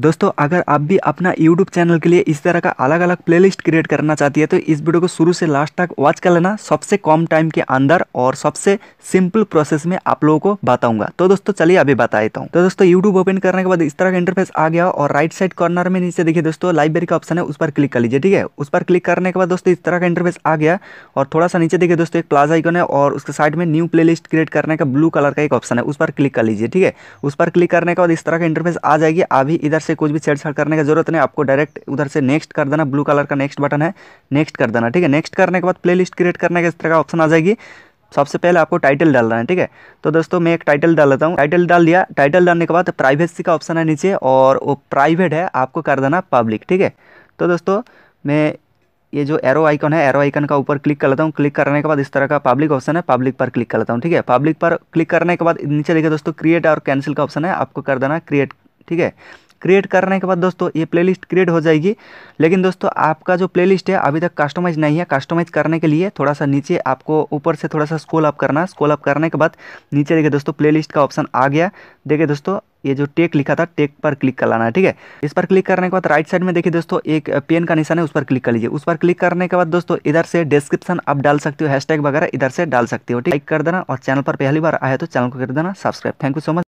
दोस्तों अगर आप भी अपना YouTube चैनल के लिए इस तरह का अलग अलग प्लेलिस्ट क्रिएट करना चाहती है तो इस वीडियो को शुरू से लास्ट तक वॉच कर लेना सबसे कम टाइम के अंदर और सबसे सिंपल प्रोसेस में आप लोगों को बताऊंगा तो दोस्तों चलिए अभी बता देता हूँ तो दोस्तों यूट्यूब ओपन करने के बाद इस तरह का इंटरफेस आ गया और राइट साइड कॉर्नर में नीचे देखिए दोस्तों लाइब्रेरी का ऑप्शन है उस पर क्लिक कर लीजिए ठीक है उस पर क्लिक करने के बाद दोस्तों इस तरह का इंटरफेस आ गया और थोड़ा सा नीचे देखिए दोस्तों एक प्लाज आइकन है और उसके साइड में न्यू प्ले क्रिएट करने का ब्लू कलर का एक ऑप्शन है उस पर क्लिक कर लीजिए ठीक है उस पर क्लिक करने के बाद इस तरह का इंटरफेस आ जाएगी अभी इधर से कुछ भी छेड़छाड़ करने की जरूरत नहीं आपको डायरेक्ट उधर से नेक्स्ट कर देना ब्लू कलर का नेक्स्ट बटन है नेक्स्ट कर देना ठीक है नेक्स्ट करने के बाद प्ले लिस्ट क्रिएट करने का इस तरह का ऑप्शन आ जाएगी सबसे पहले आपको टाइटल डालना है ठीक है तो दोस्तों मैं एक टाइटल डाल लेता हूँ टाइटल डाल दिया टाइटल डालने के बाद प्राइवेसी का ऑप्शन है नीचे और वो प्राइवेट है आपको कर देना पब्लिक ठीक है तो दोस्तों मैं ये जो एरो आइकन है एरो आइकन का ऊपर क्लिक कर लेता हूँ क्लिक करने के बाद इस तरह का पब्लिक ऑप्शन है पब्लिक पर क्लिक कर लेता हूँ ठीक है पब्लिक पर क्लिक करने के बाद नीचे देखिए दोस्तों क्रिएट और कैंसिल का ऑप्शन है आपको कर देना क्रिएट ठीक है क्रिएट करने के बाद दोस्तों ये प्लेलिस्ट क्रिएट हो जाएगी लेकिन दोस्तों आपका जो प्लेलिस्ट है अभी तक कस्टमाइज़ नहीं है कस्टमाइज़ करने के लिए थोड़ा सा नीचे आपको ऊपर से थोड़ा सा स्कोल अप करना स्कोल अप करने के बाद नीचे देखिए दोस्तों प्लेलिस्ट का ऑप्शन आ गया देखिए दोस्तों ये जो टेक लिखा था टेक पर क्लिक कर लाना है ठीक है इस पर क्लिक करने के बाद राइट साइड में देखिए दोस्तों एक पेन का निशान है उस पर क्लिक कर लीजिए उस पर क्लिक करने के बाद दोस्तों इधर से डिस्क्रिप्शन आप डाल सकते हो हैशटैग वगैरह इधर से डाल सकते हो ठीक लाइक कर देना और चैनल पर पहली बार आया तो चैनल को कर देना subscribe thank you so much